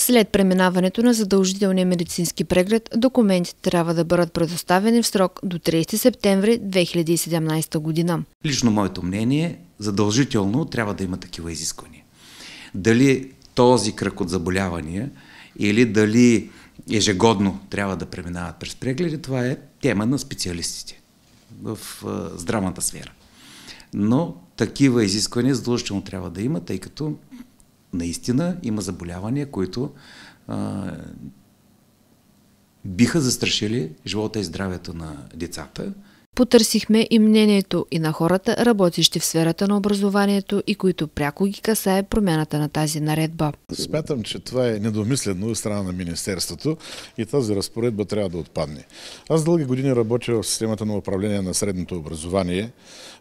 След преминаването на задължителния медицински преглед, документите трябва да бъдат предоставени в срок до 30 септември 2017 година. Лично моето мнение, задължително трябва да има такива изисквания. Дали този кръг от заболявания или дали ежегодно трябва да преминават през прегледи, това е тема на специалистите в здравната сфера. Но такива изисквания задължително трябва да има, тъй като наистина има заболявания, които а, биха застрашили живота и здравето на децата. Потърсихме и мнението и на хората, работещи в сферата на образованието и които пряко ги касае промяната на тази наредба. Смятам, че това е недомислено от страна на Министерството и тази разпоредба трябва да отпадне. Аз дълги години работя в системата на управление на средното образование.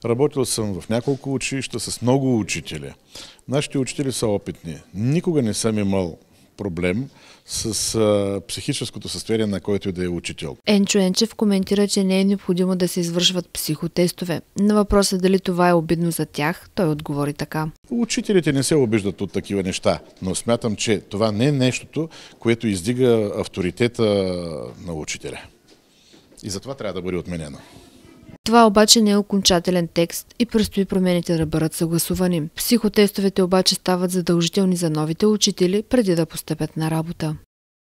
Работил съм в няколко училища с много учители. Нашите учители са опитни. Никога не съм имал проблем с а, психическото състояние на който и да е учител. Енчо Енчев коментира, че не е необходимо да се извършват психотестове. На въпроса дали това е обидно за тях, той отговори така. Учителите не се обиждат от такива неща, но смятам, че това не е нещото, което издига авторитета на учителя. И затова трябва да бъде отменено. Това обаче не е окончателен текст и предстои промените да бъдат съгласувани. Психотестовете обаче стават задължителни за новите учители преди да постъпят на работа.